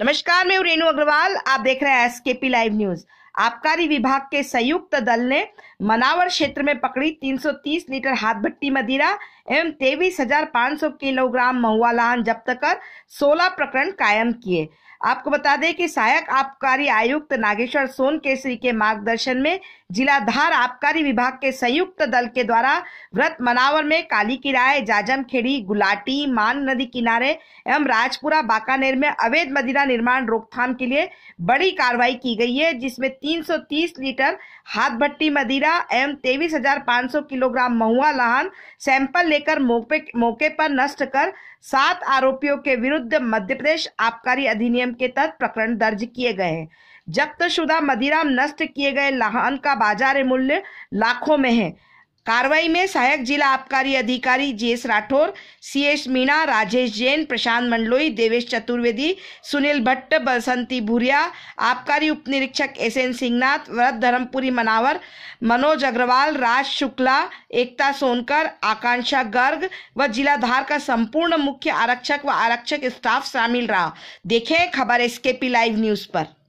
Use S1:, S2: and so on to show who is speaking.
S1: नमस्कार मैं रेणु अग्रवाल आप देख रहे हैं एसकेपी लाइव न्यूज आबकारी विभाग के संयुक्त दल ने मनावर क्षेत्र में पकड़ी 330 लीटर हाथ भट्टी मदिरा एवं तेईस किलोग्राम महुआ लाहन जब्त कर 16 प्रकरण कायम किए आपको बता दें कि सहायक आबकारी आयुक्त नागेश्वर सोन केसरी के मार्गदर्शन में जिलाधार आबकारी विभाग के संयुक्त दल के द्वारा व्रत मनावर में काली किराए खेड़ी गुलाटी मान नदी किनारे एवं राजपुरा बाकानेर में अवैध मदिरा निर्माण रोकथाम के लिए बड़ी कार्रवाई की गई है जिसमें 330 लीटर हाथ भट्टी मदिरा एवं तेईस किलोग्राम महुआ लहान सैंपल लेकर मौके मौके पर नष्ट कर सात आरोपियों के विरुद्ध मध्य प्रदेश आबकारी अधिनियम के तहत प्रकरण दर्ज किए गए हैं जब्तशुदा मदिरा नष्ट किए गए लहान का बाजार मूल्य लाखों में है कार्रवाई में सहायक जिला आबकारी अधिकारी G S Rathore C S Meena Rajesh Jain Prashant Mandloi Devesh Chaturvedi Sunil Bhatt Basanti Bhuria आबकारी उपनिरीक्षक एस एन सिंहनाथ व्रत धर्मपुरी मनावर मनोज अग्रवाल राज शुक्ला एकता सोनकर आकांक्षा गर्ग व जिलाधार का संपूर्ण मुख्य आरक्षक व आरक्षक स्टाफ शामिल रहा देखें
S2: खबर पी लाइव न्यूज़ पर